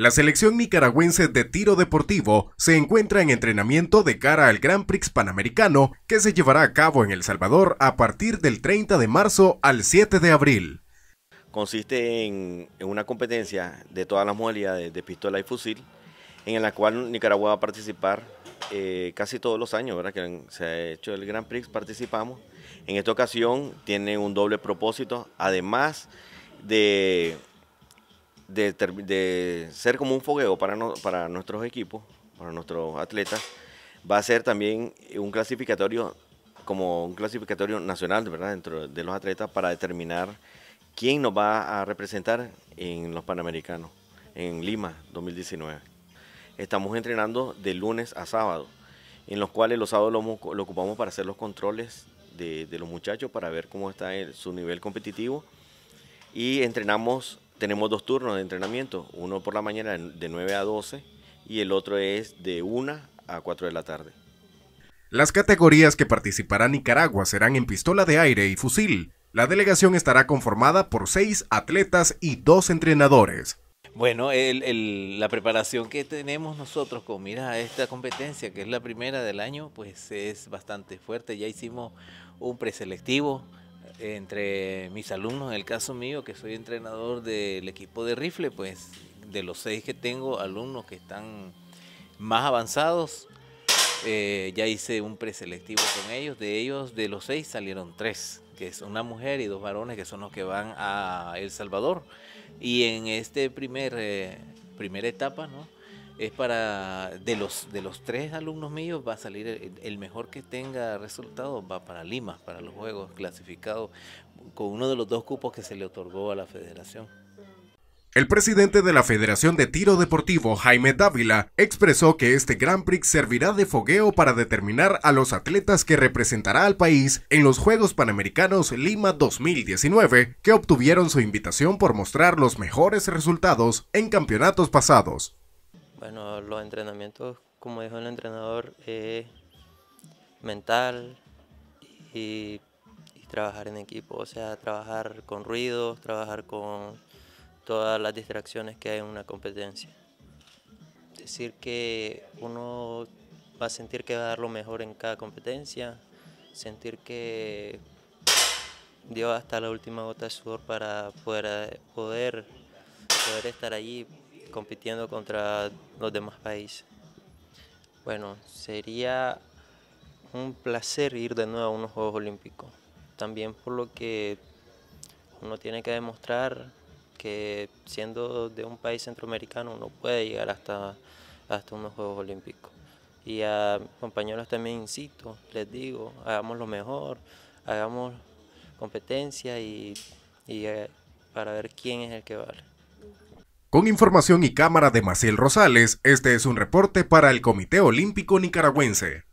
La selección nicaragüense de tiro deportivo se encuentra en entrenamiento de cara al Grand Prix Panamericano que se llevará a cabo en El Salvador a partir del 30 de marzo al 7 de abril. Consiste en, una competencia de todas las modalidades de pistola y fusil, en la cual Nicaragua va a participar eh, casi todos los años, ¿verdad? Que se ha hecho el Grand Prix, participamos. En esta ocasión tiene un doble propósito, además de de, ser como un fogueo para, para nuestros equipos, para nuestros atletas, va a ser también un clasificatorio como un clasificatorio nacional, ¿verdad? Dentro de los atletas para determinar quién nos va a representar en los Panamericanos, en Lima 2019. Estamos entrenando de lunes a sábado, en los cuales los sábados lo, ocupamos para hacer los controles de, los muchachos, para ver cómo está su nivel competitivo. Y entrenamos tenemos dos turnos de entrenamiento, uno por la mañana de 9 a 12 y el otro es de 1 a 4 de la tarde. Las categorías que participará Nicaragua serán en pistola de aire y fusil. La delegación estará conformada por seis atletas y dos entrenadores. Bueno, la preparación que tenemos nosotros con mira a esta competencia, que es la primera del año, pues es bastante fuerte. Ya hicimos un preselectivo, entre mis alumnos, en el caso mío, que soy entrenador del equipo de rifle, pues de los seis que tengo, alumnos que están más avanzados, eh, ya hice un preselectivo con ellos. De ellos, de los seis salieron tres, que es una mujer y dos varones, que son los que van a El Salvador. Y en este primer eh, primera etapa, ¿no? es para de los de los tres alumnos míos va a salir el, mejor que tenga resultado va para Lima para los juegos clasificados con uno de los dos cupos que se le otorgó a la federación. El presidente de la Federación de Tiro Deportivo, Jaime Dávila, expresó que este Grand Prix servirá de fogueo para determinar a los atletas que representará al país en los Juegos Panamericanos Lima 2019, que obtuvieron su invitación por mostrar los mejores resultados en campeonatos pasados. Bueno, los entrenamientos, como dijo el entrenador, es mental y, trabajar en equipo, o sea, trabajar con ruidos, trabajar con todas las distracciones que hay en una competencia. Decir que uno va a sentir que va a dar lo mejor en cada competencia, sentir que dio hasta la última gota de sudor para poder, poder estar allí, compitiendo contra los demás países. Bueno, sería un placer ir de nuevo a unos Juegos Olímpicos, también por lo que uno tiene que demostrar que siendo de un país centroamericano uno puede llegar hasta, hasta unos Juegos Olímpicos. Y a compañeros también incito, les digo, hagamos lo mejor, hagamos competencia y eh, para ver quién es el que vale. Con información y cámara de Maciel Rosales, este es un reporte para el Comité Olímpico Nicaragüense.